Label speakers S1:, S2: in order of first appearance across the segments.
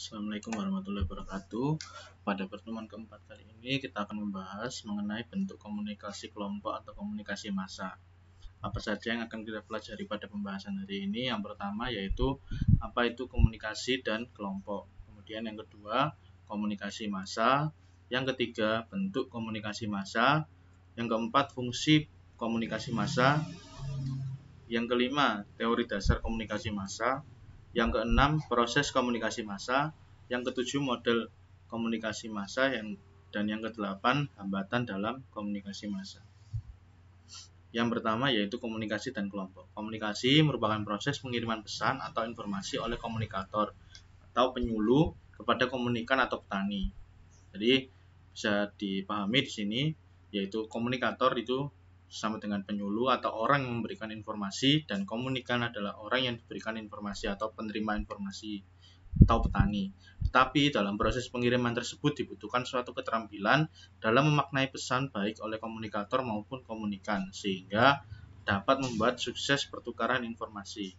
S1: Assalamualaikum warahmatullahi wabarakatuh. Pada pertemuan keempat kali ini kita akan membahas mengenai bentuk komunikasi kelompok atau komunikasi massa. Apa saja yang akan kita pelajari pada pembahasan hari ini? Yang pertama yaitu apa itu komunikasi dan kelompok. Kemudian yang kedua, komunikasi massa. Yang ketiga, bentuk komunikasi massa. Yang keempat, fungsi komunikasi massa. Yang kelima, teori dasar komunikasi massa. Yang keenam, proses komunikasi massa. Yang ketujuh, model komunikasi massa. Yang dan yang kedelapan, hambatan dalam komunikasi massa. Yang pertama yaitu komunikasi dan kelompok. Komunikasi merupakan proses pengiriman pesan atau informasi oleh komunikator atau penyuluh kepada komunikan atau petani. Jadi bisa dipahami di sini yaitu komunikator itu sama dengan penyuluh atau orang yang memberikan informasi dan komunikan adalah orang yang diberikan informasi atau penerima informasi atau petani. Tetapi dalam proses pengiriman tersebut dibutuhkan suatu keterampilan dalam memaknai pesan baik oleh komunikator maupun komunikan sehingga dapat membuat sukses pertukaran informasi.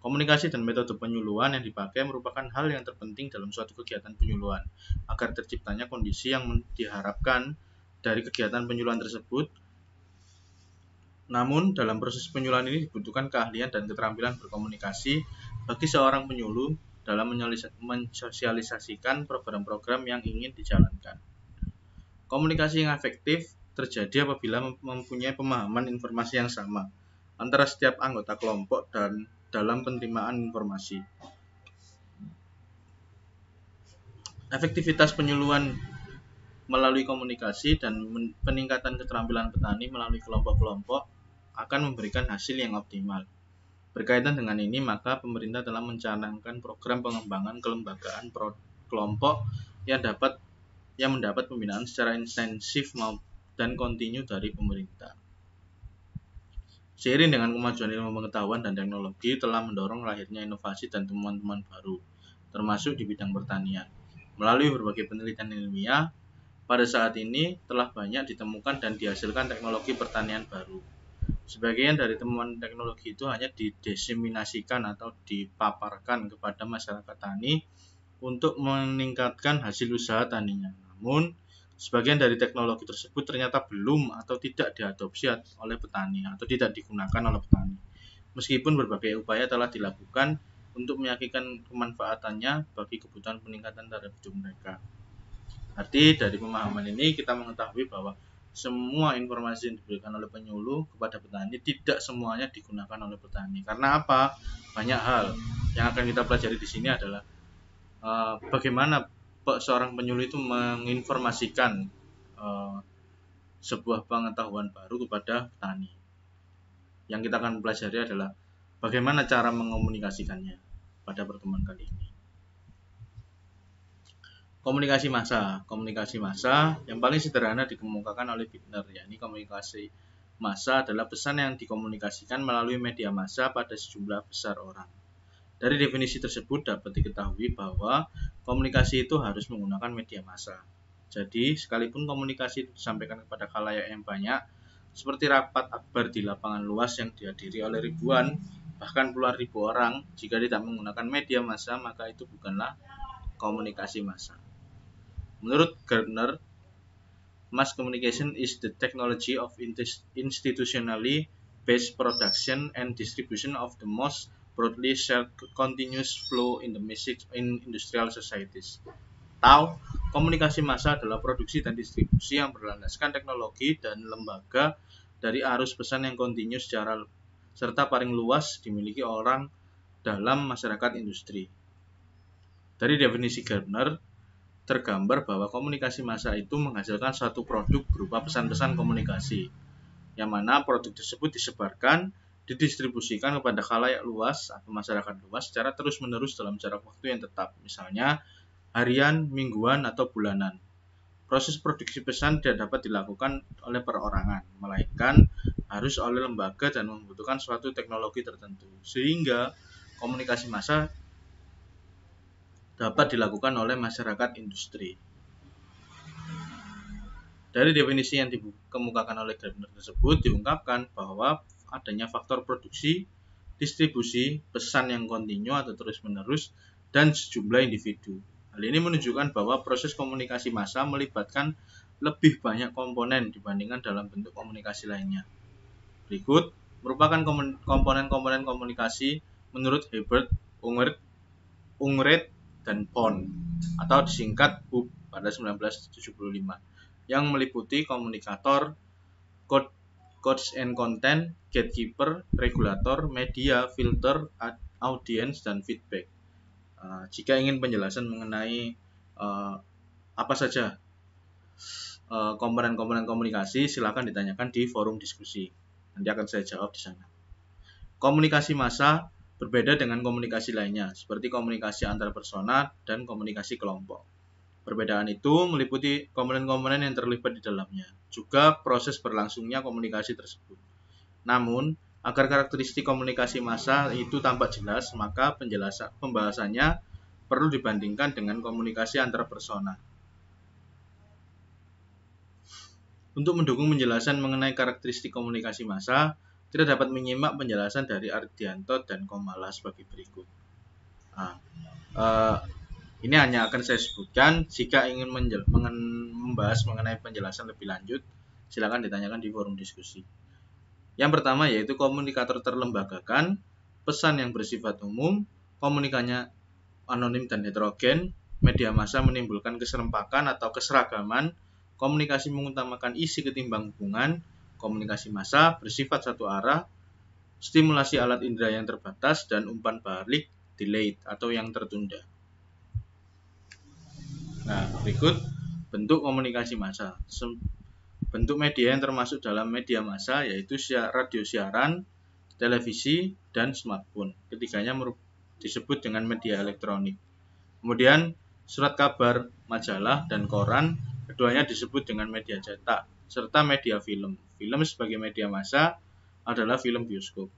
S1: Komunikasi dan metode penyuluhan yang dipakai merupakan hal yang terpenting dalam suatu kegiatan penyuluhan. Agar terciptanya kondisi yang diharapkan dari kegiatan penyuluhan tersebut, namun, dalam proses penyuluhan ini dibutuhkan keahlian dan keterampilan berkomunikasi bagi seorang penyuluh dalam mensosialisasikan program-program yang ingin dijalankan. Komunikasi yang efektif terjadi apabila mempunyai pemahaman informasi yang sama antara setiap anggota kelompok dan dalam penerimaan informasi. Efektivitas penyuluhan melalui komunikasi dan peningkatan keterampilan petani melalui kelompok-kelompok akan memberikan hasil yang optimal. Berkaitan dengan ini, maka pemerintah telah mencanangkan program pengembangan kelembagaan pro kelompok yang dapat yang mendapat pembinaan secara intensif dan kontinu dari pemerintah. Seiring dengan kemajuan ilmu pengetahuan dan teknologi telah mendorong lahirnya inovasi dan temuan-temuan baru, termasuk di bidang pertanian. Melalui berbagai penelitian ilmiah, pada saat ini telah banyak ditemukan dan dihasilkan teknologi pertanian baru. Sebagian dari temuan teknologi itu hanya didesiminasikan atau dipaparkan kepada masyarakat tani untuk meningkatkan hasil usaha taninya. Namun, sebagian dari teknologi tersebut ternyata belum atau tidak diadopsi oleh petani atau tidak digunakan oleh petani. Meskipun berbagai upaya telah dilakukan untuk meyakinkan kemanfaatannya bagi kebutuhan peningkatan taraf hidup mereka. Arti dari pemahaman ini kita mengetahui bahwa semua informasi yang diberikan oleh penyuluh kepada petani tidak semuanya digunakan oleh petani. Karena apa? Banyak hal yang akan kita pelajari di sini adalah uh, bagaimana seorang penyuluh itu menginformasikan uh, sebuah pengetahuan baru kepada petani. Yang kita akan pelajari adalah bagaimana cara mengomunikasikannya pada pertemuan kali ini komunikasi massa. Komunikasi massa yang paling sederhana dikemukakan oleh Bittner, yakni komunikasi massa adalah pesan yang dikomunikasikan melalui media massa pada sejumlah besar orang. Dari definisi tersebut dapat diketahui bahwa komunikasi itu harus menggunakan media massa. Jadi, sekalipun komunikasi itu disampaikan kepada kalayak yang banyak, seperti rapat akbar di lapangan luas yang dihadiri oleh ribuan, bahkan puluhan ribu orang, jika tidak menggunakan media massa, maka itu bukanlah komunikasi massa. Menurut Gardner, mass communication is the technology of institutionally based production and distribution of the most broadly shared continuous flow in the message in industrial societies. Tahu, komunikasi massa adalah produksi dan distribusi yang berlandaskan teknologi dan lembaga dari arus pesan yang kontinu secara serta paling luas dimiliki orang dalam masyarakat industri. Dari definisi Gardner, tergambar bahwa komunikasi massa itu menghasilkan suatu produk berupa pesan-pesan komunikasi, yang mana produk tersebut disebarkan, didistribusikan kepada khalayak luas atau masyarakat luas secara terus-menerus dalam jarak waktu yang tetap, misalnya harian, mingguan, atau bulanan. Proses produksi pesan tidak dapat dilakukan oleh perorangan, melainkan harus oleh lembaga dan membutuhkan suatu teknologi tertentu, sehingga komunikasi massa dapat dilakukan oleh masyarakat industri. Dari definisi yang dikemukakan oleh Grebner tersebut diungkapkan bahwa adanya faktor produksi, distribusi, pesan yang kontinu atau terus-menerus, dan sejumlah individu. Hal ini menunjukkan bahwa proses komunikasi massa melibatkan lebih banyak komponen dibandingkan dalam bentuk komunikasi lainnya. Berikut merupakan komponen-komponen komunikasi menurut Hebert, Ungret, Ungret dan PON atau disingkat hub pada 1975 yang meliputi komunikator, code, codes and content, gatekeeper, regulator, media, filter, audience, dan feedback. Uh, jika ingin penjelasan mengenai uh, apa saja ah, komponen-komponen komunikasi, silakan ditanyakan di forum diskusi. Nanti akan saya jawab di sana. Komunikasi massa Berbeda dengan komunikasi lainnya, seperti komunikasi antar persona dan komunikasi kelompok. Perbedaan itu meliputi komponen-komponen yang terlibat di dalamnya, juga proses berlangsungnya komunikasi tersebut. Namun, agar karakteristik komunikasi massa itu tampak jelas, maka penjelasan pembahasannya perlu dibandingkan dengan komunikasi antar persona. Untuk mendukung penjelasan mengenai karakteristik komunikasi massa, kita dapat menyimak penjelasan dari Ardianto dan Komala sebagai berikut. Nah, uh, ini hanya akan saya sebutkan. Jika ingin mengen membahas mengenai penjelasan lebih lanjut, silakan ditanyakan di forum diskusi. Yang pertama yaitu komunikator terlembagakan, pesan yang bersifat umum, komunikannya anonim dan heterogen, media massa menimbulkan keserempakan atau keseragaman, komunikasi mengutamakan isi ketimbang hubungan, komunikasi massa bersifat satu arah, stimulasi alat indera yang terbatas, dan umpan balik delayed atau yang tertunda. Nah, berikut bentuk komunikasi massa. Bentuk media yang termasuk dalam media massa yaitu radio siaran, televisi, dan smartphone. Ketiganya disebut dengan media elektronik. Kemudian surat kabar, majalah, dan koran keduanya disebut dengan media cetak serta media film. Film sebagai media massa adalah film bioskop.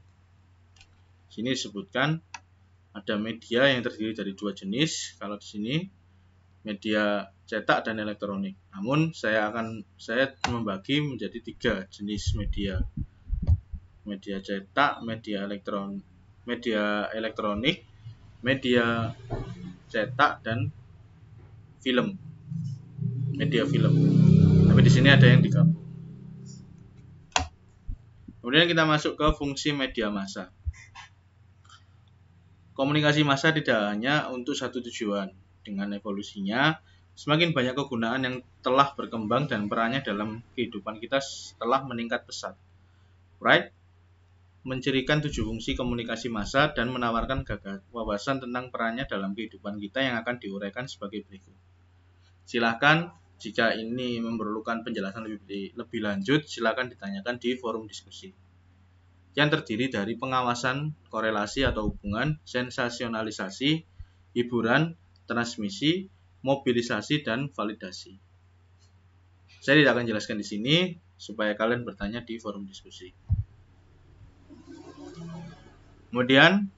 S1: Di Sini disebutkan ada media yang terdiri dari dua jenis. Kalau di sini media cetak dan elektronik. Namun saya akan saya membagi menjadi tiga jenis media. Media cetak, media elektron, media elektronik, media cetak dan film. Media film. Tapi di sini ada yang digabung. Kemudian kita masuk ke fungsi media massa. Komunikasi massa tidak hanya untuk satu tujuan. Dengan evolusinya, semakin banyak kegunaan yang telah berkembang dan perannya dalam kehidupan kita telah meningkat pesat. Right? mencirikan tujuh fungsi komunikasi massa dan menawarkan gagasan wawasan tentang perannya dalam kehidupan kita yang akan diuraikan sebagai berikut. Silahkan jika ini memerlukan penjelasan lebih, lebih lanjut, silakan ditanyakan di forum diskusi. Yang terdiri dari pengawasan, korelasi atau hubungan, sensasionalisasi, hiburan, transmisi, mobilisasi, dan validasi. Saya tidak akan jelaskan di sini, supaya kalian bertanya di forum diskusi. Kemudian,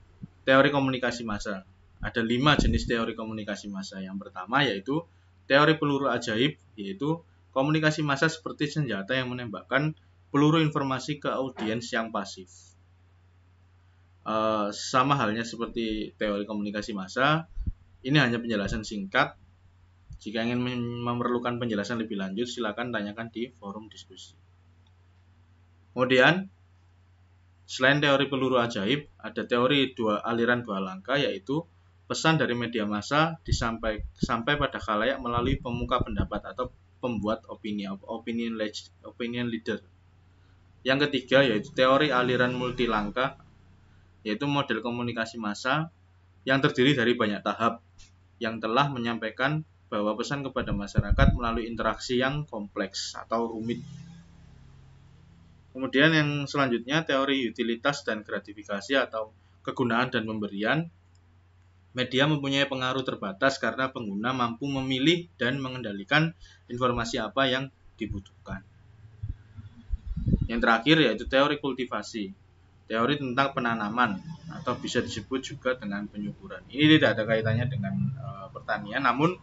S1: teori komunikasi massa. Ada lima jenis teori komunikasi massa. Yang pertama yaitu teori peluru ajaib, yaitu komunikasi massa seperti senjata yang menembakkan peluru informasi ke audiens yang pasif. Uh, sama halnya seperti teori komunikasi massa, ini hanya penjelasan singkat. Jika ingin memerlukan penjelasan lebih lanjut, silakan tanyakan di forum diskusi. Kemudian, selain teori peluru ajaib, ada teori dua aliran dua langkah yaitu pesan dari media massa disampai sampai pada khalayak melalui pemuka pendapat atau pembuat opini opinion opinion leader. Yang ketiga yaitu teori aliran multilangkah yaitu model komunikasi massa yang terdiri dari banyak tahap yang telah menyampaikan bahwa pesan kepada masyarakat melalui interaksi yang kompleks atau rumit. Kemudian yang selanjutnya teori utilitas dan gratifikasi atau kegunaan dan pemberian Media mempunyai pengaruh terbatas karena pengguna mampu memilih dan mengendalikan informasi apa yang dibutuhkan. Yang terakhir yaitu teori kultivasi. Teori tentang penanaman atau bisa disebut juga dengan penyuburan. Ini tidak ada kaitannya dengan e, pertanian, namun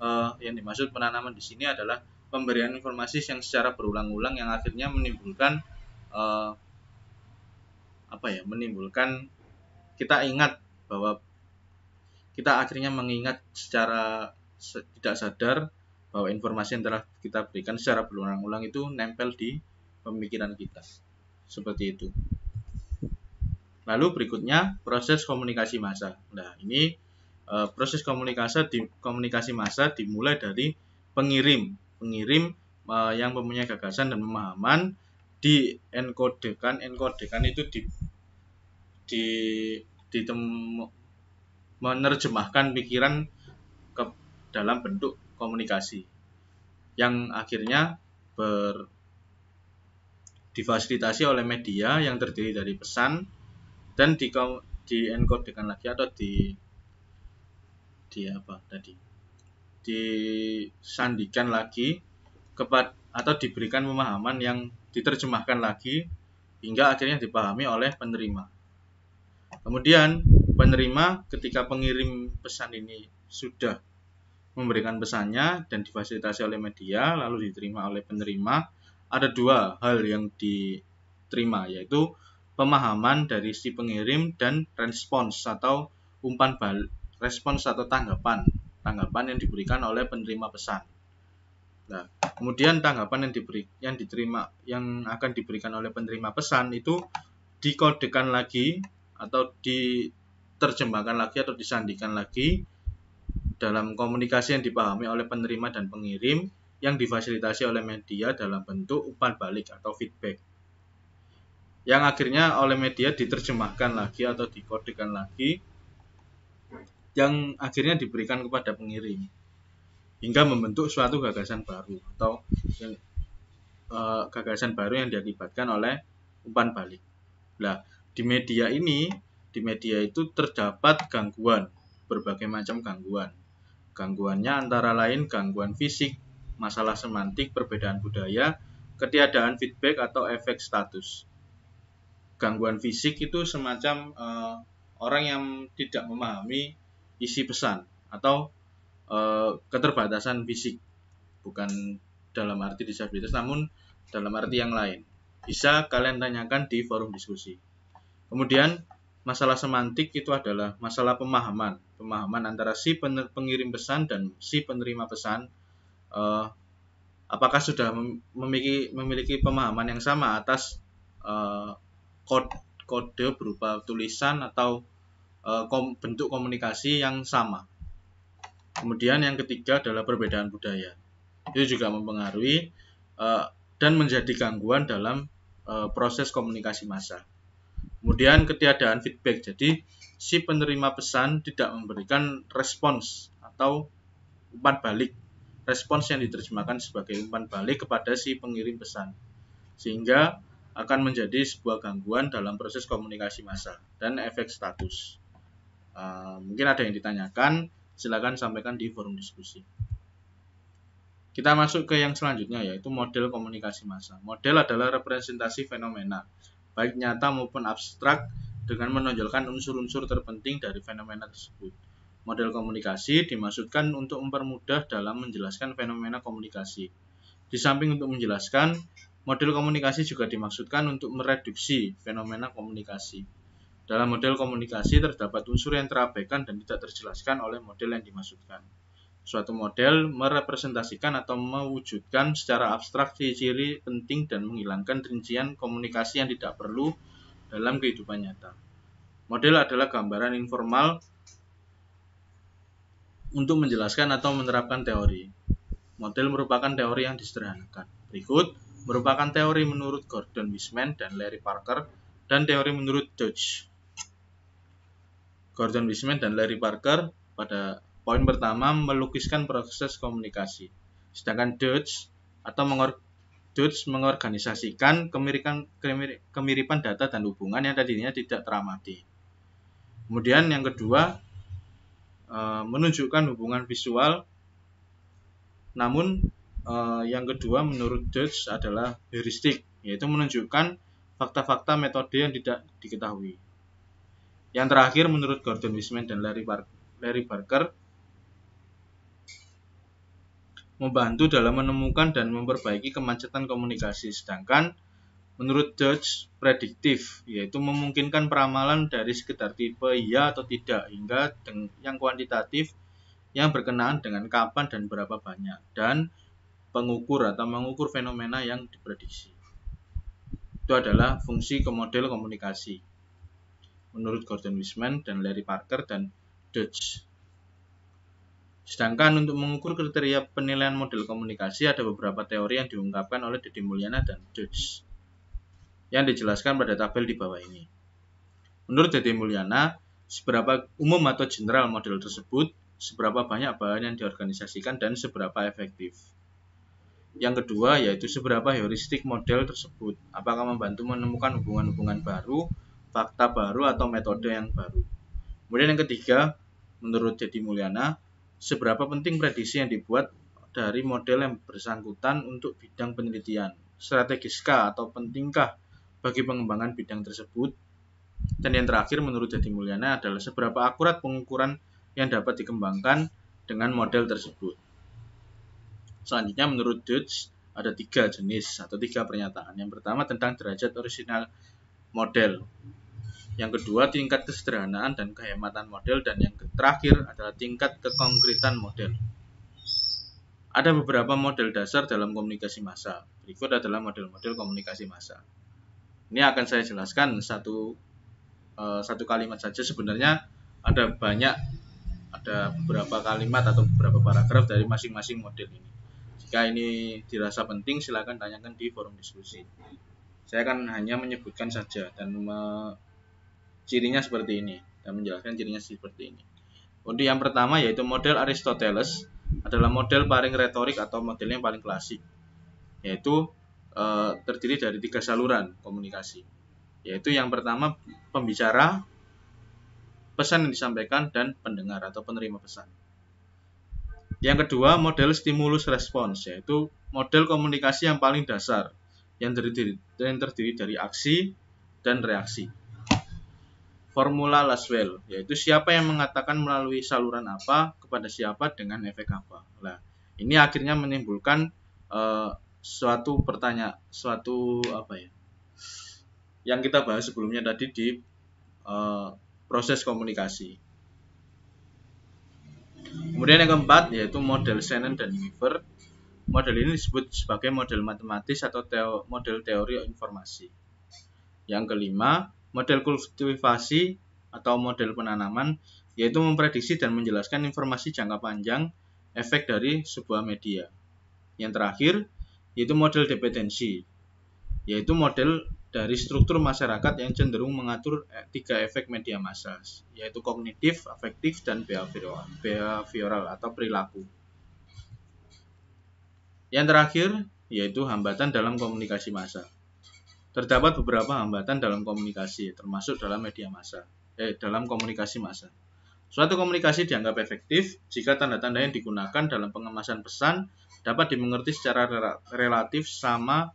S1: e, yang dimaksud penanaman di sini adalah pemberian informasi yang secara berulang-ulang yang akhirnya menimbulkan e, apa ya? menimbulkan kita ingat bahwa kita akhirnya mengingat secara tidak sadar bahwa informasi yang telah kita berikan secara berulang-ulang itu nempel di pemikiran kita. Seperti itu. Lalu berikutnya proses komunikasi massa. Nah, ini e, proses komunikasi di komunikasi massa dimulai dari pengirim, pengirim e, yang mempunyai gagasan dan pemahaman di dienkodekan, enkodekan itu di di ditemu, menerjemahkan pikiran ke dalam bentuk komunikasi yang akhirnya ber difasilitasi oleh media yang terdiri dari pesan dan di di dengan lagi atau di di apa tadi disandikan lagi kepada atau diberikan pemahaman yang diterjemahkan lagi hingga akhirnya dipahami oleh penerima. Kemudian penerima ketika pengirim pesan ini sudah memberikan pesannya dan difasilitasi oleh media lalu diterima oleh penerima ada dua hal yang diterima yaitu pemahaman dari si pengirim dan respons atau umpan balik respons atau tanggapan tanggapan yang diberikan oleh penerima pesan nah kemudian tanggapan yang diberi yang diterima yang akan diberikan oleh penerima pesan itu dikodekan lagi atau di diterjemahkan lagi atau disandikan lagi dalam komunikasi yang dipahami oleh penerima dan pengirim yang difasilitasi oleh media dalam bentuk umpan balik atau feedback yang akhirnya oleh media diterjemahkan lagi atau dikodekan lagi yang akhirnya diberikan kepada pengirim hingga membentuk suatu gagasan baru atau yang, eh, e, gagasan baru yang diakibatkan oleh umpan balik. Nah, di media ini di media itu terdapat gangguan, berbagai macam gangguan. Gangguannya antara lain gangguan fisik, masalah semantik, perbedaan budaya, ketiadaan feedback atau efek status. Gangguan fisik itu semacam uh, orang yang tidak memahami isi pesan atau uh, keterbatasan fisik, bukan dalam arti disabilitas, namun dalam arti yang lain. Bisa kalian tanyakan di forum diskusi. Kemudian masalah semantik itu adalah masalah pemahaman, pemahaman antara si pengirim pesan dan si penerima pesan. Uh, apakah sudah memiliki memiliki pemahaman yang sama atas uh, eh, kode kode berupa tulisan atau uh, kom, bentuk komunikasi yang sama. Kemudian yang ketiga adalah perbedaan budaya. Itu juga mempengaruhi uh, dan menjadi gangguan dalam uh, proses komunikasi massa. Kemudian ketiadaan feedback. Jadi si penerima pesan tidak memberikan respons atau umpan balik. Respons yang diterjemahkan sebagai umpan balik kepada si pengirim pesan. Sehingga akan menjadi sebuah gangguan dalam proses komunikasi massa dan efek status. Uh, mungkin ada yang ditanyakan, silakan sampaikan di forum diskusi. Kita masuk ke yang selanjutnya yaitu model komunikasi massa. Model adalah representasi fenomena baik nyata maupun abstrak, dengan menonjolkan unsur-unsur terpenting dari fenomena tersebut. Model komunikasi dimaksudkan untuk mempermudah dalam menjelaskan fenomena komunikasi. Di samping untuk menjelaskan, model komunikasi juga dimaksudkan untuk mereduksi fenomena komunikasi. Dalam model komunikasi terdapat unsur yang terabaikan dan tidak terjelaskan oleh model yang dimaksudkan. Suatu model merepresentasikan atau mewujudkan secara abstrak ciri-ciri penting dan menghilangkan rincian komunikasi yang tidak perlu dalam kehidupan nyata. Model adalah gambaran informal untuk menjelaskan atau menerapkan teori. Model merupakan teori yang disederhanakan. Berikut merupakan teori menurut Gordon Wiseman dan Larry Parker dan teori menurut Dodge. Gordon Wiseman dan Larry Parker pada Poin pertama, melukiskan proses komunikasi. Sedangkan Dutch atau mengor Dutch mengorganisasikan kemirikan, kemir, kemiripan data dan hubungan yang tadinya tidak teramati. Kemudian yang kedua, eh, menunjukkan hubungan visual. Namun eh, yang kedua menurut Dutch adalah heuristik, yaitu menunjukkan fakta-fakta metode yang tidak diketahui. Yang terakhir menurut Gordon Wisman dan Larry, Bar Larry Barker, membantu dalam menemukan dan memperbaiki kemacetan komunikasi. Sedangkan menurut George prediktif yaitu memungkinkan peramalan dari sekitar tipe ya atau tidak hingga yang kuantitatif yang berkenaan dengan kapan dan berapa banyak dan pengukur atau mengukur fenomena yang diprediksi. Itu adalah fungsi ke model komunikasi menurut Gordon Wisman dan Larry Parker dan Dutch. Sedangkan untuk mengukur kriteria penilaian model komunikasi ada beberapa teori yang diungkapkan oleh Deddy Mulyana dan Deutsch yang dijelaskan pada tabel di bawah ini. Menurut Deddy Mulyana, seberapa umum atau general model tersebut, seberapa banyak bahan yang diorganisasikan dan seberapa efektif. Yang kedua yaitu seberapa heuristik model tersebut, apakah membantu menemukan hubungan-hubungan baru, fakta baru atau metode yang baru. Kemudian yang ketiga, menurut Deddy Mulyana, Seberapa penting prediksi yang dibuat dari model yang bersangkutan untuk bidang penelitian? Strategiskah atau pentingkah bagi pengembangan bidang tersebut? Dan yang terakhir menurut Jadi Mulyana adalah seberapa akurat pengukuran yang dapat dikembangkan dengan model tersebut. Selanjutnya menurut Judge ada tiga jenis atau tiga pernyataan. Yang pertama tentang derajat orisinal model. Yang kedua, tingkat kesederhanaan dan kehematan model. Dan yang terakhir adalah tingkat kekonkretan model. Ada beberapa model dasar dalam komunikasi massa. Berikut adalah model-model komunikasi massa. Ini akan saya jelaskan satu eh, satu kalimat saja. Sebenarnya ada banyak, ada beberapa kalimat atau beberapa paragraf dari masing-masing model ini. Jika ini dirasa penting, silakan tanyakan di forum diskusi. Saya akan hanya menyebutkan saja dan me Cirinya seperti ini dan menjelaskan cirinya seperti ini. Untuk yang pertama yaitu model Aristoteles adalah model paling retorik atau model yang paling klasik yaitu e, terdiri dari tiga saluran komunikasi yaitu yang pertama pembicara, pesan yang disampaikan dan pendengar atau penerima pesan. Yang kedua, model stimulus response yaitu model komunikasi yang paling dasar, yang terdiri, yang terdiri dari aksi dan reaksi formula Laswell, yaitu siapa yang mengatakan melalui saluran apa kepada siapa dengan efek apa. Nah, ini akhirnya menimbulkan uh, suatu pertanyaan, suatu apa ya, yang kita bahas sebelumnya tadi di uh, proses komunikasi. Kemudian yang keempat yaitu model Shannon dan Weaver. Model ini disebut sebagai model matematis atau teo model teori informasi. Yang kelima Model kultivasi atau model penanaman yaitu memprediksi dan menjelaskan informasi jangka panjang efek dari sebuah media. Yang terakhir yaitu model dependensi yaitu model dari struktur masyarakat yang cenderung mengatur eh, tiga efek media massa, yaitu kognitif, afektif, dan behavioral, behavioral atau perilaku. Yang terakhir, yaitu hambatan dalam komunikasi massa. Terdapat beberapa hambatan dalam komunikasi, termasuk dalam media massa, eh, dalam komunikasi massa. Suatu komunikasi dianggap efektif jika tanda-tanda yang digunakan dalam pengemasan pesan dapat dimengerti secara relatif sama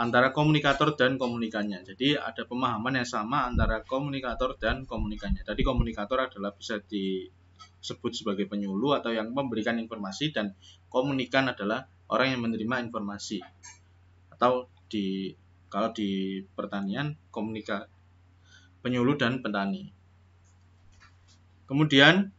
S1: antara komunikator dan komunikannya. Jadi ada pemahaman yang sama antara komunikator dan komunikannya. Tadi komunikator adalah bisa disebut sebagai penyuluh atau yang memberikan informasi dan komunikan adalah orang yang menerima informasi atau di kalau di pertanian komunikasi penyuluh dan petani. Kemudian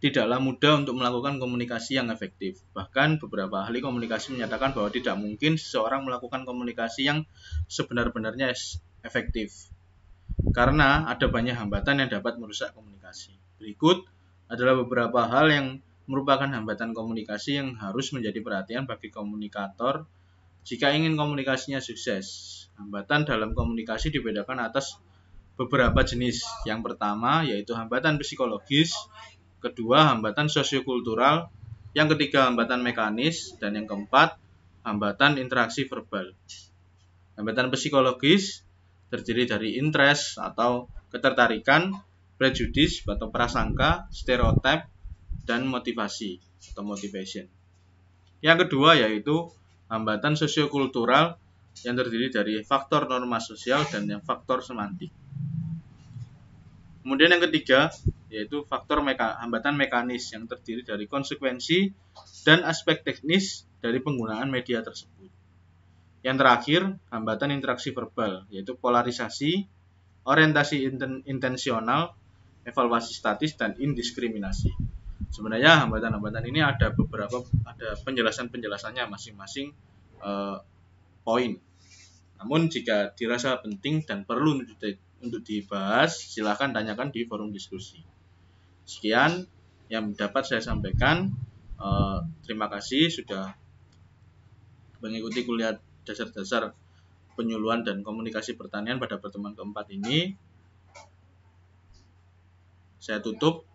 S1: tidaklah mudah untuk melakukan komunikasi yang efektif. Bahkan beberapa ahli komunikasi menyatakan bahwa tidak mungkin seseorang melakukan komunikasi yang sebenar-benarnya efektif. Karena ada banyak hambatan yang dapat merusak komunikasi. Berikut adalah beberapa hal yang merupakan hambatan komunikasi yang harus menjadi perhatian bagi komunikator jika ingin komunikasinya sukses. Hambatan dalam komunikasi dibedakan atas beberapa jenis. Yang pertama yaitu hambatan psikologis, kedua hambatan sosiokultural, yang ketiga hambatan mekanis, dan yang keempat hambatan interaksi verbal. Hambatan psikologis terdiri dari interest atau ketertarikan, prejudis atau prasangka, stereotip, dan motivasi atau motivation. Yang kedua yaitu hambatan sosiokultural yang terdiri dari faktor norma sosial dan yang faktor semantik. Kemudian yang ketiga yaitu faktor meka hambatan mekanis yang terdiri dari konsekuensi dan aspek teknis dari penggunaan media tersebut. Yang terakhir, hambatan interaksi verbal yaitu polarisasi, orientasi inten intensional, evaluasi statis dan indiskriminasi sebenarnya hambatan-hambatan ini ada beberapa ada penjelasan-penjelasannya masing-masing eh, poin. Namun jika dirasa penting dan perlu untuk, dibahas, silakan tanyakan di forum diskusi. Sekian yang dapat saya sampaikan. Eh, terima kasih sudah mengikuti kuliah dasar-dasar penyuluhan dan komunikasi pertanian pada pertemuan keempat ini. Saya tutup.